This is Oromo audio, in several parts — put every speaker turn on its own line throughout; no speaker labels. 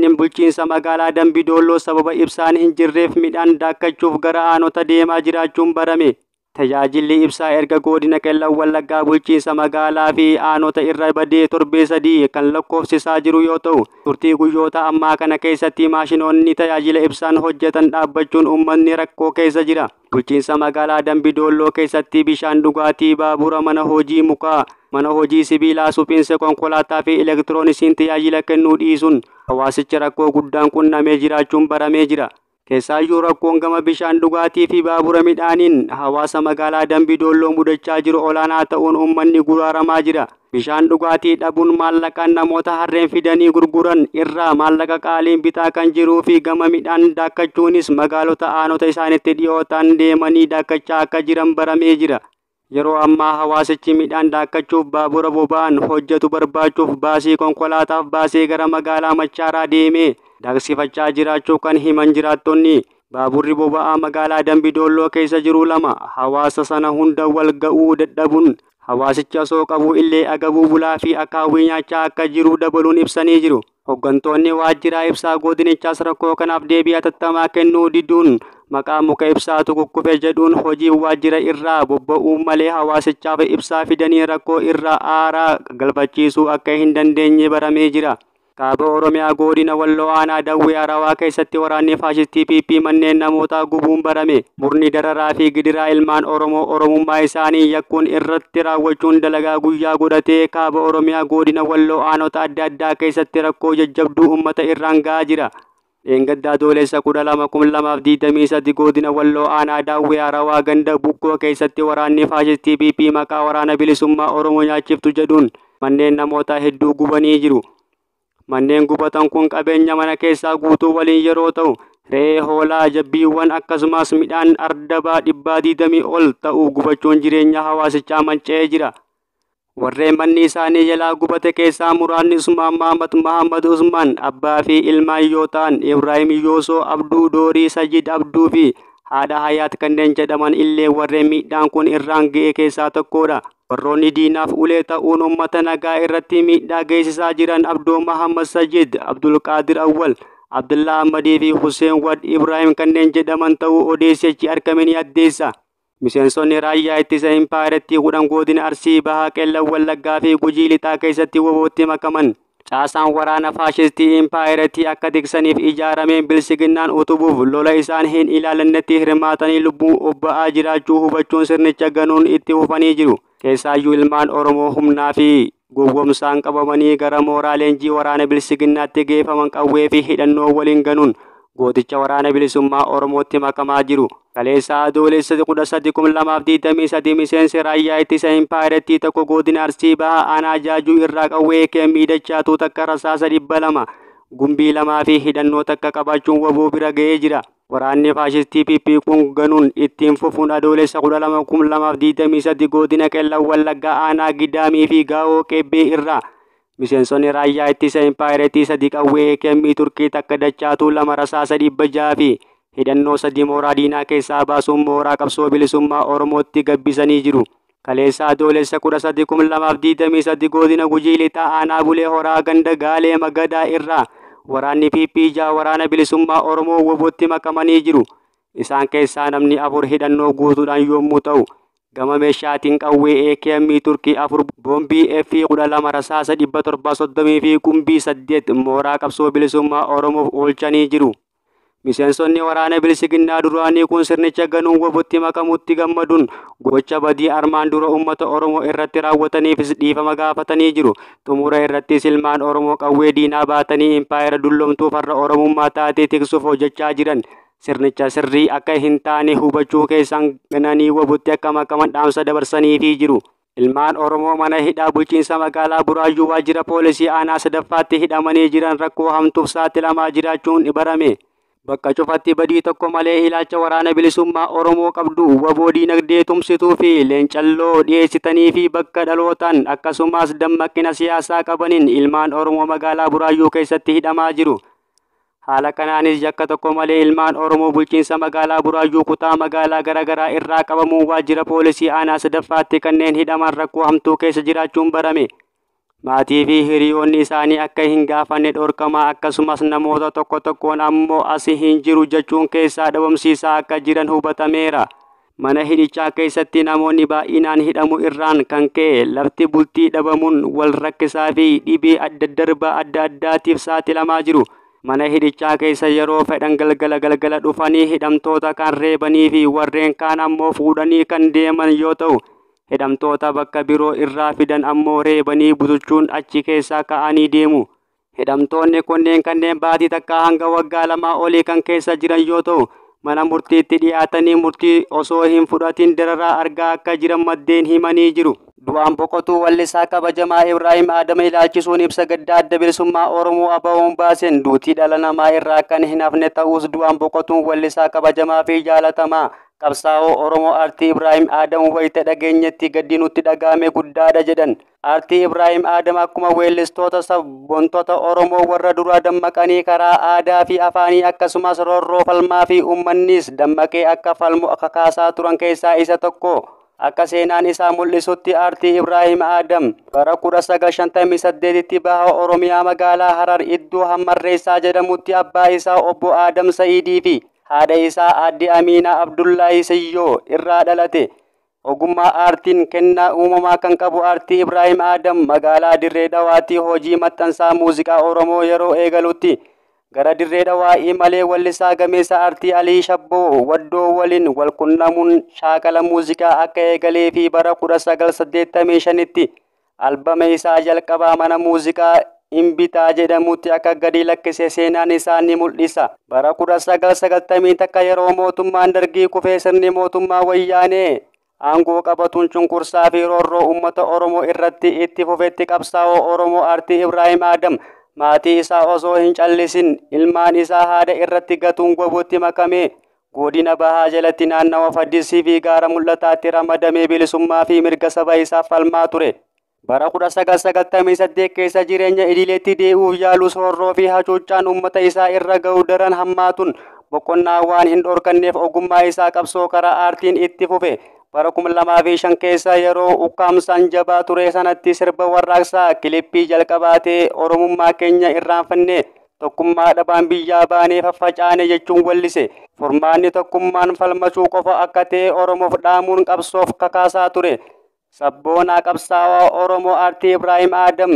Daa'imman bulchiinsa magaalaa Dambidolloo sababa ibsaan hin jirreef midhaan daakkachuuf gara aanota deemaa jiraachuun barame. Tajaajilli ibsaa erga godina qeellan wallaggaa bulchiinsa magaalaa fi aanota irra badee torbee sadii kan lakkoofsisaa jiru yoo ta'u turtii guyyoota ammaa kana keessatti maashinoonni tajaajila ibsaan hojjetan dhaabbachuun uummanni rakkoo keessa jira. Bulchiinsa magaalaa Dambidolloo keessatti bishaan dhugaatii baabura mana hojii mukaa mana hojii sibiilaa suphiinsa konkolaataa fi elektiroonisiin tajaajila kennuu dhiisuun hawaasichi rakkoo guddaan qunnamee jiraachuun baramee jira. Keessaayyuu rakkoon gama bishaan dhugaatii fi baabura midhaaniin hawaasa magaalaa Dambii Doolloo mudachaa jiru olaanaa ta'uun uummanni guraaramaa jira. Bishaan dhugaatii dhabuun maallaqaan namoota harreen fidanii gurguran irraa maallaqa qaaliin bitaa kan jiruu fi gama midhaan daakkachuunis magaalota aanota isaanitti dhiyoo ta'an deemanii daakkachaa akka jiran baramee jira. Yeroo ammaa hawaasichi midhaan daakachuuf baabura boba'an hojjetu barbaachuuf baasii konkolaataaf baasee gara magaalaa Machaaraa deemee daaksifachaa jiraachuu kan himan jiraattonni. Baaburri boba'aa magaalaa Doolloo keessa jiru lama hawaasa sana hunda wal ga'uu dadhabuun hawaasichi soo qabu illee aga bulaa fi akaawwii nyaachaa akka jiru dabaluun ibsanii jiru. Hooggantoonni waajjiraa ibsaa godinichaa rakkoo kanaaf deebii hatattamaa kennuu diduun maqaa muka ibsaatu kukkufee jedhuun hojii waajjira irraa bobba'uu malee hawaasichaaf ibsaa fidanii rakkoo irraa aaraa galfachiisuu akka hin dandeenye baramee jira. kaaba oromiyaa godina walloo aanaa dawwee aarawaa keessatti waraanni faashistii pp manneen namootaa gubuun barame murni dararaa fi gidiraa ilmaan oromoo oromummaa isaanii yakkuun irratti raawwachuun dalagaa guyyaa godhatee kaaba oromiyaa godina walloo aanota adda addaa keessatti rakkoo jajjabduu uummata irraan ga'aa jira. dheengaddaa doolessa kudha lama kun lamaaf sadi godina walloo aanaa daawwee Aarawaa ganda bukkoo keessatti waraanni faashistii BP maqaa waraana bilisummaa oromoo nyaachiftu jedhuun manneen namootaa hedduu gubanii jiru. Manneen gubatan kun qabeenya mana keessaa guutuu waliin yeroo ta'u ree hoolaa jabbiiwwan akkasumas midhaan ardabaa dhibbaa diitamii ol ta'uu gubachuun jireenya hawaasichaa manca'ee jira. warreen manni isaanii jalaa gubate keessaa muraanni Usmaan mahammad Mahamad Usmaan abbaa fi ilmaan yoo ta'an Ibraahim Yoosoo Abduu Doorii Sajid Abduu fi haadha Hayaat kanneen jedhaman illee warreen miidhaan kun irraan ga'e keessaa tokkodha. Warroonni diinaaf ulee ta'uun uummata nagaa irratti miidhaa geessisaa jiran Abdoo Mahamad Sajid Abdulqaadir Awwal Abdullaa Ahmadii fi Huseen Wad Ibraahim kanneen jedhaman ta'uu odeessichi argame ni addeessa. Miseensonni raayyaa ittisa impaayiraatii kudhan godina Arsii, Bahaa, Qeellan, Wallaggaa fi Gujii lixaa keessatti wabootti makaman. Caasaan waraana faashistii impaayiraatii akka tiksaniif ijaarameen bilisiginnaan utubuuf lola isaan hin ilaalannetti hirmaatanii lubbuu obba'aa jiraachuu hubachuun sirnicha ganuun itti hufanii jiru. Keessaayyuu ilmaan Oromoo humnaa fi gowwomsaan qabamanii gara mooraa leenjii waraana bilisiginnaatti geeffaman qawwee fi hidhannoo waliin ganuun gooticha waraana bilisummaa oromootti makamaa jiru kaleessaa adoolessa 2023 miseensi raayyaa ittisa impaayirtii tokko godina arsii bahaa aanaa jaajuu irraa qawwee keemiidachaatuu takka rasaasa lama, gumbii lamaa fi hidhannoo takka qabaachuun waboo bira ga'ee jira waraanni faashistii pippiiquun ganuun ittiin fufuun adoolessa 12,23 godina qellan wallaggaa aanaa gidaamii fi gaa'oo qebbee irraa miseensonni raayyaa ittisa impaayiratii sadi qawwee kemmii turkii takka dachaatuu lama rasaasa dhibba jaa fi hidhannoo sadi mooraa diinaa keessaa baasuun mooraa qabsoo bilisummaa oromootti gabbisanii jiru kaleessaa doolessa sadi godina gujii lixaa aanaa bulee horaa ganda gaalee magadaa irraa waraanni ppj waraana bilisummaa oromoo wobotti makamanii jiru isaan keessaa namni afur hidhannoo guutuudhaan yommuu ta'u gama meeshaatiin qawwee AKM turkii afur boombii F kudha lama rasaasa dhibba torba soddomii fi qumbii saddeet mooraa qabsoo bilisummaa Oromoof oolchanii jiru. Miseensonni waraana bilisiginnaa duraanii kun sirnicha ganuun wabutti makamutti gammaduun gocha badii armaan dura uummata Oromoo irratti raawwataniifis dhiifama gaafatanii jiru. Xumura irratti silmaan Oromoo qawwee diinaa baatanii impaayera dullomtuu farra Oromummaa taatee tiksuuf hojjechaa jiran. Sirnicha sirrii akka hin taane hubachuu keessaan gananii wabutti akkama qaman dhaamsa dabarsaniifii jiru. Ilmaan Oromoo mana hidhaa bulchiinsa magaalaa Buraayyuu waajjira poolisii aanaa sadaffaatti hidhamanii jiran rakkoo hamtuuf saaxilamaa jiraachuun ibarame. Bakka cufatti badii tokko malee ilaalcha waraana bilisummaa Oromoo qabdu waboo diinagdee tumsituu fi leencalloo dhiyeessitanii fi bakka dhalootaan akkasumas dammaqina siyaasaa qabaniin ilmaan Oromoo magaalaa Buraayyuu keessatti hidhamaa jiru. haala kanaanis yakka tokko malee ilmaan oromoo bulchiinsa magaalaa buraayyuu kutaa magaalaa garaagaraa irraa qabamuun waajjira poolisii aanaa sadaffaatti kanneen hidhaman rakkoo hamtuu keessa jiraachuun barame maatii fi hiriyoonni isaanii akka hin gaafanne dhorkamaa akkasumas namoota tokko tokkoon ammoo asi hin jiru jechuun keessaa dhabamsiisaa akka jiran hubatameera mana hidhichaa keessatti namoonni baay'inaan hidhamu irraan kan ka'e lafti bultii dhabamuun wal rakkisaa fi dhibee addaddarbaa adda addaatiif saaxilamaa jiru. mana hidhichaa keessa yeroo fedhan galgala galgala dhufanii hidhamtoota kan reebanii fi warreen kaan ammoo fuudhanii kan deeman yoo ta'u hidhamtoota bakka biroo irraa fidan ammoo reebanii butuchuun achi keessaa ka'anii deemu hidhamtoonni kunneen kanneen baatii takkaa hanga waggaa lamaa olii kan keessa jiran yoo ta'u mana murtiitti dhiyaatanii murtii osoo hin fudhatin dararaa argaa akka jiran maddeen himanii jiru. Du'aan boqotuu wallisaa kabajamaa Ibraahim Adama ilaalchisuun ibsa gaddaa adda bilisummaa Oromoo abahuun baasen duutii dhala namaa irraa kan hin hafne ta'us du'aan boqotuun wallisaa kabajamaa fi jaalatamaa Oromo Arti Ibrahim Adam aartii Ibraahim Aadam wayita dhageenyetti gadi nutti dhaga'ame guddaadha jedhan. arti Ibrahim Adam aku weellistoota sabboontoota Oromo warra duraa dammaqanii kara ada fi akka sumas rorro falma fi uummannis dammaqee akka falmu kasa turang kesa isa toko. Akka seenaan isaa mul'isutti aartii Ibraahim Aadam misad dedi tiba ha Oromiyaa magala Harar iddoo reisa jadamuti abba isa obbo Adam Sa'iidii fi haadha isaa aadde amiina abdullaahi sayyoo irraa dhalate. Ogummaa aartiin kenna uumamaa kan qabu aartii Ibraahim Adam magaalaa Dirree Dhawaatii hojii maxxansaa muuziqaa Oromoo yeroo eegalutti gara Dirree dhawaa malee wallisaa gameessa aartii Alii Shabboo waddoo waliin walqunnamuun shaakala muuziqaa akka eegalee fi bara 1985tti albama isaa jalqabaa mana muuziqaa Inbitaa jedhamutti akka gadi lakkise seenaan isaa ni mul'isa. Bara sagaltamii takka yeroo mootummaan dargii kufee sirni mootummaa wayyaane aangoo qabatuun Cunkursaa fi rorroo uummata Oromoo irratti itti fufetti qabsaa'oo Oromoo aartii Ibraahim Adam maatii isaa osoo hin callisin ilmaan isaa haadha irratti gatuun gobutti makame godina bahaa jalatti naannawa Faddisii fi gaara mul'ataatti ramadamee bilisummaa fi mirga saba isaa falmaa ture. Bara kudha keessa jireenya idileetti deebi'uuf yaalu soorroo fi hacuuccaan uummata isaa irra ga'u daran hammaatuun boqonnaa waan hin dhorkanneef ogummaa isaa qabsoo karaa aartiin itti fufe. Bara kuma keessa yeroo ukkaamsaan jabaa ture sanatti sirba warraaqsaa kilippii jalqabaatee Oromummaa keenya irraanfanne tokkummaa dhabaan biyyaa baanee faffacaane jechuun wallise. Furmaanni tokkummaan falmachuu qofa akka ta'e Oromoof dhaamuun qabsoof kakaasaa ture. Sabboonaa qabsaawaa Oromoo Aartii ibraahim Aadam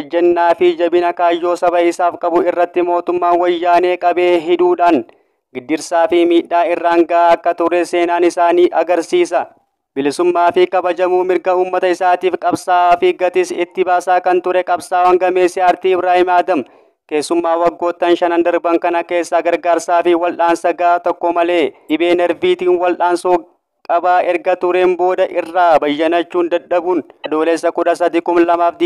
ejjennaa fi jabina kaayyoo saba isaaf qabu irratti mootummaan wayyaanee qabee hiduudhaan giddirsaa fi miidhaa irraan gahaa akka ture seenaan isaanii agarsiisa. Bilisummaa fi kabajamuu mirga uummata isaatiif qabsaawaa fi gatis itti baasaa kan ture qabsaa'aan gameessi aartii ibraahim Aadam keessummaa waggoottan shanan darban kana keessaa gargaarsaa fi wal'aansa gahaa tokko malee dhibee nerviitiin wal'aansoo qabaa erga tureen booda irraa bayyanachuun dadhabuun adoolessa kudha sadi kum lamaaf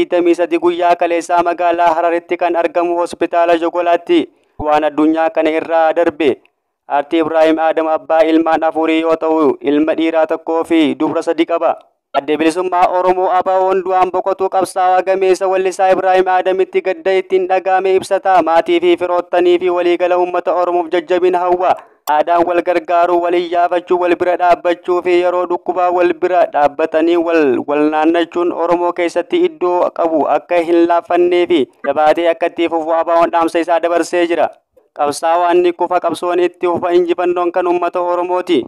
guyyaa kaleessaa magaalaa hararitti kan argamu hospitaala jogolaatti waan addunyaa kana irraa darbe arti ibraahim aadam abbaa ilmaan afurii yoo ta'u ilma dhiiraa tokkoo fi dubra sadii qaba Adde bilisummaa Oromoo Abawoon du'aan boqotuu qabsaa'aa gameessa wallisaa Ibraahim Aadamitti gadda ittiin dhagaame ibsata. Maatii fi firoottanii fi waliigala uummata Oromoof jajjabin hawwa. Aadaan wal gargaaruu, waliin yaafachuu, wal bira dhaabbachuu fi yeroo dhukkubaa wal bira dhaabbatanii wal wal naannachuun Oromoo keessatti iddoo qabu akka hin laafannee fi jabaatee akka itti fufu Abawoon dhaamsa isaa dabarsee jira. Qabsaa'aan ni kufa qabsoon itti hufa injifannoon kan uummata Oromooti.